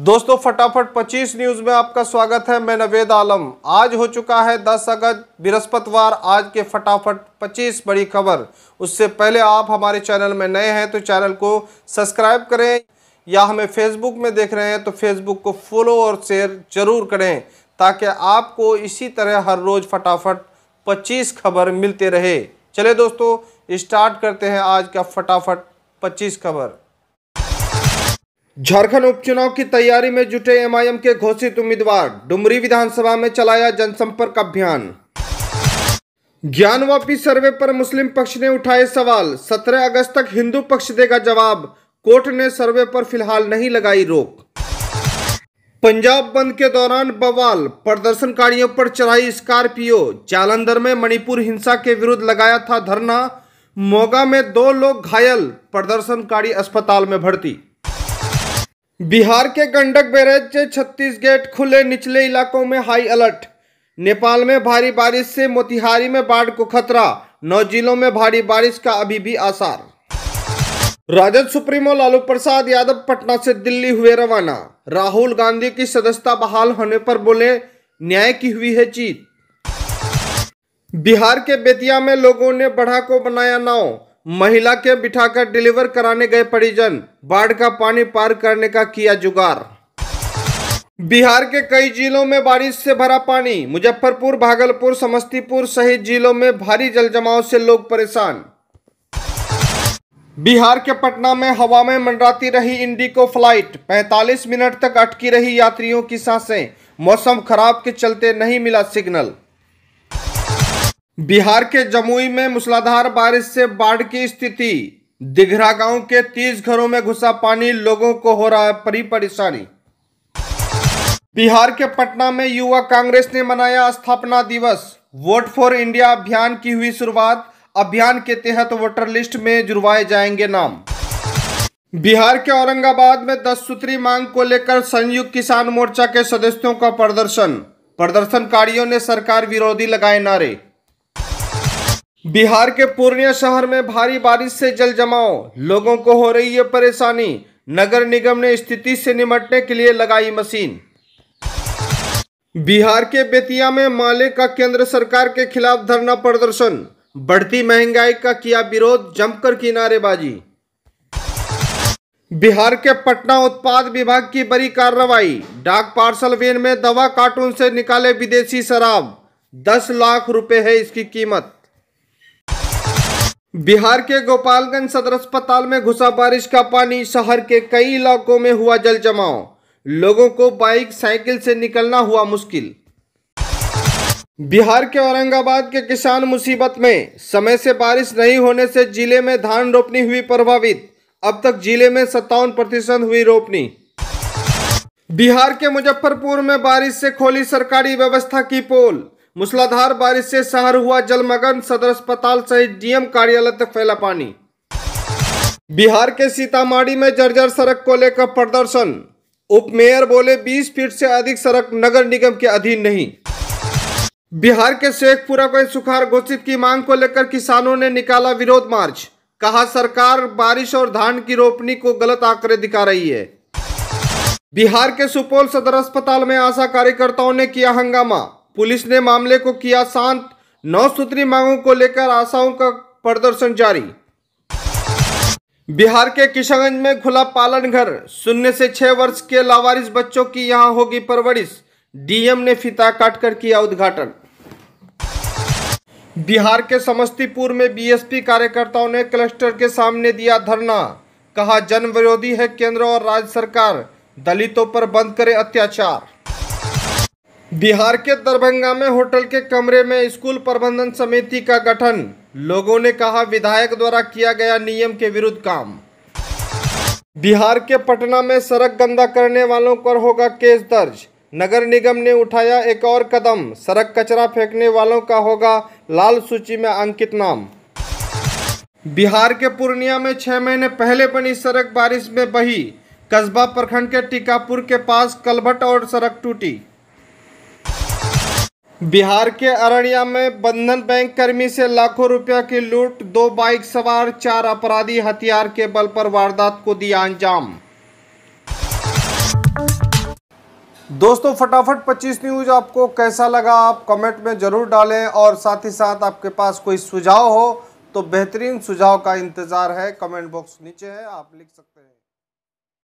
दोस्तों फटाफट 25 न्यूज में आपका स्वागत है मैं नवेद आलम आज हो चुका है 10 अगस्त बृहस्पतिवार आज के फटाफट 25 बड़ी खबर उससे पहले आप हमारे चैनल में नए हैं तो चैनल को सब्सक्राइब करें या हमें फेसबुक में देख रहे हैं तो फेसबुक को फॉलो और शेयर जरूर करें ताकि आपको इसी तरह हर रोज़ फटाफट पच्चीस खबर मिलते रहे चले दोस्तों स्टार्ट करते हैं आज का फटाफट पच्चीस खबर झारखंड उपचुनाव की तैयारी में जुटे एमआईएम के घोषित उम्मीदवार डुमरी विधानसभा में चलाया जनसंपर्क अभियान ज्ञानवापी सर्वे पर मुस्लिम पक्ष ने उठाए सवाल 17 अगस्त तक हिंदू पक्ष देगा जवाब कोर्ट ने सर्वे पर फिलहाल नहीं लगाई रोक पंजाब बंद के दौरान बवाल प्रदर्शनकारियों पर चढ़ाई स्कॉर्पियो जालंधर में मणिपुर हिंसा के विरुद्ध लगाया था धरना मोगा में दो लोग घायल प्रदर्शनकारी अस्पताल में भर्ती बिहार के गंडक बैरेज से छत्तीस गेट खुले निचले इलाकों में हाई अलर्ट नेपाल में भारी बारिश से मोतिहारी में बाढ़ को खतरा नौ जिलों में भारी बारिश का अभी भी आसार राजद सुप्रीमो लालू प्रसाद यादव पटना से दिल्ली हुए रवाना राहुल गांधी की सदस्यता बहाल होने पर बोले न्याय की हुई है जीत बिहार के बेतिया में लोगों ने बढ़ा को बनाया नाव महिला के बिठाकर डिलीवर कराने गए परिजन बाढ़ का पानी पार करने का किया जुगाड़ बिहार के कई जिलों में बारिश से भरा पानी मुजफ्फरपुर भागलपुर समस्तीपुर सहित जिलों में भारी जल जमाव से लोग परेशान बिहार के पटना में हवा में मंडराती रही इंडिको फ्लाइट 45 मिनट तक अटकी रही यात्रियों की सांसें मौसम खराब के चलते नहीं मिला सिग्नल बिहार के जमुई में मूसलाधार बारिश से बाढ़ की स्थिति दिघरा गांव के तीस घरों में घुसा पानी लोगों को हो रहा है परी परेशानी बिहार के पटना में युवा कांग्रेस ने मनाया स्थापना दिवस वोट फॉर इंडिया अभियान की हुई शुरुआत अभियान के तहत वोटर लिस्ट में जुड़वाए जाएंगे नाम बिहार के औरंगाबाद में दस सूत्री मांग को लेकर संयुक्त किसान मोर्चा के सदस्यों का प्रदर्शन प्रदर्शनकारियों ने सरकार विरोधी लगाए नारे बिहार के पूर्णिया शहर में भारी बारिश से जल जमाव लोगों को हो रही है परेशानी नगर निगम ने स्थिति से निपटने के लिए लगाई मशीन बिहार के बेतिया में माले का केंद्र सरकार के खिलाफ धरना प्रदर्शन बढ़ती महंगाई का किया विरोध जमकर की नारेबाजी बिहार के पटना उत्पाद विभाग की बड़ी कार्रवाई डाक पार्सल वेन में दवा कार्टून से निकाले विदेशी शराब दस लाख रुपए है इसकी कीमत बिहार के गोपालगंज सदर अस्पताल में घुसा बारिश का पानी शहर के कई इलाकों में हुआ जल जमाव लोगों को बाइक साइकिल से निकलना हुआ मुश्किल बिहार के औरंगाबाद के किसान मुसीबत में समय से बारिश नहीं होने से जिले में धान रोपनी हुई प्रभावित अब तक जिले में सत्तावन प्रतिशत हुई रोपनी बिहार के मुजफ्फरपुर में बारिश से खोली सरकारी व्यवस्था की पोल मूसलाधार बारिश से शहर हुआ जलमग्न सदर अस्पताल सहित डीएम कार्यालय तक फैला पानी बिहार के सीतामढ़ी में जर्जर सड़क को लेकर प्रदर्शन उप मेयर बोले 20 फीट से अधिक सड़क नगर निगम के अधीन नहीं बिहार के शेखपुरा को सुखार घोषित की मांग को लेकर किसानों ने निकाला विरोध मार्च कहा सरकार बारिश और धान की रोपनी को गलत आंकड़े दिखा रही है बिहार के सुपौल सदर अस्पताल में आशा कार्यकर्ताओं ने किया हंगामा पुलिस ने मामले को किया शांत नौ सूत्री मांगों को लेकर आशाओं का प्रदर्शन जारी बिहार के किशनगंज में खुला पालन घर शून्य से छह वर्ष के लावारिस बच्चों की यहां होगी परवरिश डीएम ने फिता काटकर किया उद्घाटन बिहार के समस्तीपुर में बीएसपी कार्यकर्ताओं ने क्लस्टर के सामने दिया धरना कहा जन विरोधी है केंद्र और राज्य सरकार दलितों पर बंद करे अत्याचार बिहार के दरभंगा में होटल के कमरे में स्कूल प्रबंधन समिति का गठन लोगों ने कहा विधायक द्वारा किया गया नियम के विरुद्ध काम बिहार के पटना में सड़क गंदा करने वालों पर होगा केस दर्ज नगर निगम ने उठाया एक और कदम सड़क कचरा फेंकने वालों का होगा लाल सूची में अंकित नाम बिहार के पूर्णिया में छः महीने पहले बनी सड़क बारिश में बही कस्बा प्रखंड के टीकापुर के पास कलभट और सड़क टूटी बिहार के अररिया में बंधन बैंक कर्मी से लाखों रुपया की लूट दो बाइक सवार चार अपराधी हथियार के बल पर वारदात को दिया अंजाम दोस्तों फटाफट 25 न्यूज आपको कैसा लगा आप कमेंट में जरूर डालें और साथ ही साथ आपके पास कोई सुझाव हो तो बेहतरीन सुझाव का इंतज़ार है कमेंट बॉक्स नीचे है आप लिख सकते हैं